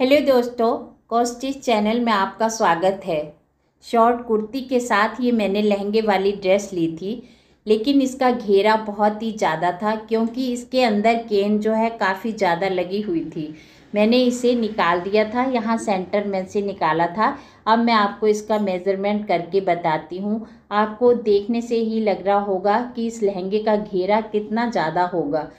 hello दोस्तों कॉस्टिच channel में आपका स्वागत है शॉर्ट कुर्ती के साथ ये मैंने लहंगे वाली ड्रेस ली थी लेकिन इसका घेरा बहुत ही ज़्यादा था क्योंकि इसके अंदर केन जो है काफ़ी ज़्यादा लगी हुई थी मैंने इसे निकाल दिया था यहाँ सेंटर में से निकाला था अब मैं आपको इसका मेज़रमेंट करके बताती हूँ आपको देखने से ही लग रहा होगा कि इस लहंगे का घेरा कितना ज़्यादा होगा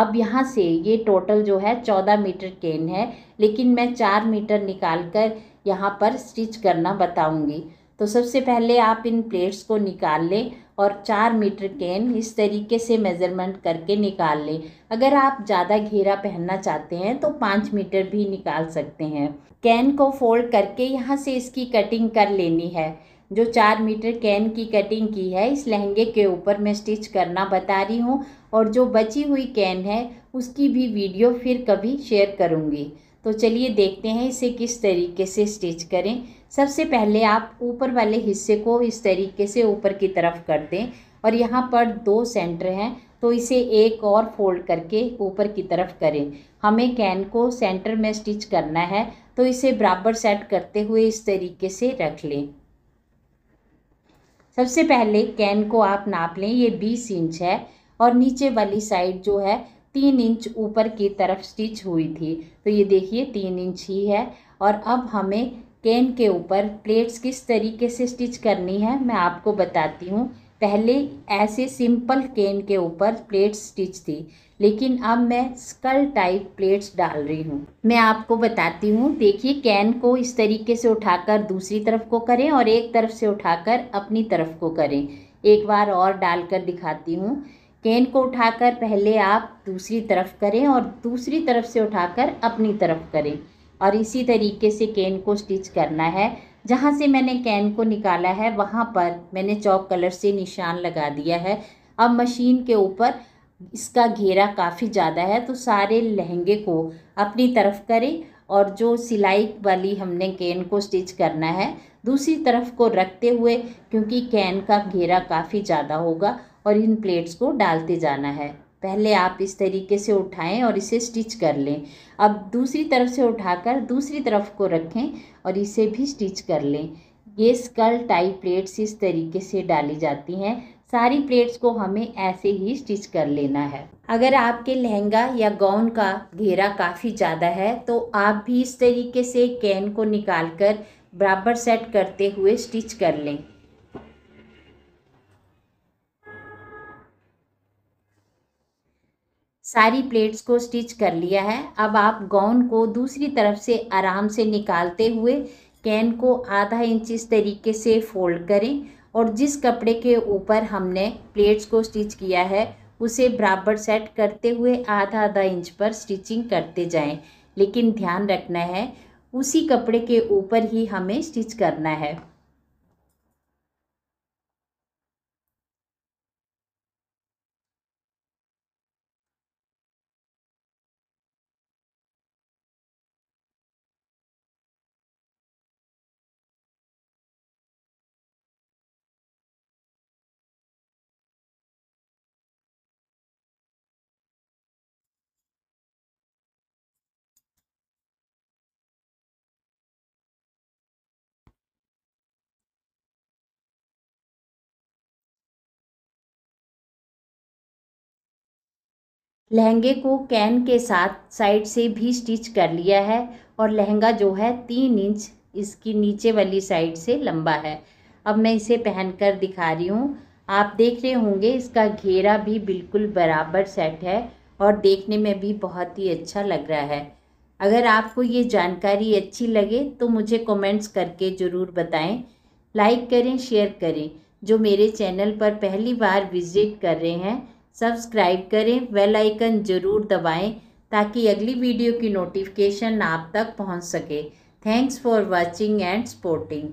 अब यहाँ से ये टोटल जो है चौदह मीटर केन है लेकिन मैं चार मीटर निकाल कर यहाँ पर स्टिच करना बताऊँगी तो सबसे पहले आप इन प्लेट्स को निकाल लें और चार मीटर केन इस तरीके से मेज़रमेंट करके निकाल लें अगर आप ज़्यादा घेरा पहनना चाहते हैं तो पाँच मीटर भी निकाल सकते हैं कैन को फोल्ड करके यहाँ से इसकी कटिंग कर लेनी है जो चार मीटर कैन की कटिंग की है इस लहंगे के ऊपर मैं स्टिच करना बता रही हूँ और जो बची हुई कैन है उसकी भी वीडियो फिर कभी शेयर करूँगी तो चलिए देखते हैं इसे किस तरीके से स्टिच करें सबसे पहले आप ऊपर वाले हिस्से को इस तरीके से ऊपर की तरफ कर दें और यहाँ पर दो सेंटर हैं तो इसे एक और फोल्ड करके ऊपर की तरफ करें हमें कैन को सेंटर में स्टिच करना है तो इसे बराबर सेट करते हुए इस तरीके से रख लें सबसे पहले कैन को आप नाप लें ये बीस इंच है और नीचे वाली साइड जो है तीन इंच ऊपर की तरफ स्टिच हुई थी तो ये देखिए तीन इंच ही है और अब हमें कैन के ऊपर प्लेट्स किस तरीके से स्टिच करनी है मैं आपको बताती हूँ पहले ऐसे सिंपल केन के ऊपर प्लेट्स स्टिच थी लेकिन अब मैं स्कल टाइप प्लेट्स डाल रही हूँ मैं आपको बताती हूँ देखिए कैन को इस तरीके से उठाकर दूसरी तरफ को करें और एक तरफ से उठाकर अपनी तरफ को करें एक बार और डालकर दिखाती हूँ कैन को उठाकर पहले आप दूसरी तरफ करें और दूसरी तरफ से उठाकर अपनी तरफ करें और इसी तरीके से कैन को स्टिच करना है जहाँ से मैंने कैन को निकाला है वहाँ पर मैंने चौक कलर से निशान लगा दिया है अब मशीन के ऊपर इसका घेरा काफ़ी ज़्यादा है तो सारे लहंगे को अपनी तरफ करें और जो सिलाई वाली हमने कैन को स्टिच करना है दूसरी तरफ को रखते हुए क्योंकि कैन का घेरा काफ़ी ज़्यादा होगा और इन प्लेट्स को डालते जाना है पहले आप इस तरीके से उठाएं और इसे स्टिच कर लें अब दूसरी तरफ से उठाकर दूसरी तरफ को रखें और इसे भी स्टिच कर लें ये स्कल टाई प्लेट्स इस तरीके से डाली जाती हैं सारी प्लेट्स को हमें ऐसे ही स्टिच कर लेना है अगर आपके लहंगा या गाउन का घेरा काफ़ी ज़्यादा है तो आप भी इस तरीके से कैन को निकाल कर बराबर सेट करते हुए स्टिच कर लें सारी प्लेट्स को स्टिच कर लिया है अब आप गाउन को दूसरी तरफ से आराम से निकालते हुए कैन को आधा इंच इस तरीके से फोल्ड करें और जिस कपड़े के ऊपर हमने प्लेट्स को स्टिच किया है उसे बराबर सेट करते हुए आधा आधा इंच पर स्टिचिंग करते जाएं लेकिन ध्यान रखना है उसी कपड़े के ऊपर ही हमें स्टिच करना है लहंगे को कैन के साथ साइड से भी स्टिच कर लिया है और लहंगा जो है तीन इंच इसकी नीचे वाली साइड से लंबा है अब मैं इसे पहन कर दिखा रही हूँ आप देख रहे होंगे इसका घेरा भी बिल्कुल बराबर सेट है और देखने में भी बहुत ही अच्छा लग रहा है अगर आपको ये जानकारी अच्छी लगे तो मुझे कमेंट्स करके ज़रूर बताएं लाइक करें शेयर करें जो मेरे चैनल पर पहली बार विज़िट कर रहे हैं सब्सक्राइब करें वेल आइकन ज़रूर दबाएं ताकि अगली वीडियो की नोटिफिकेशन आप तक पहुंच सके thanks for watching and supporting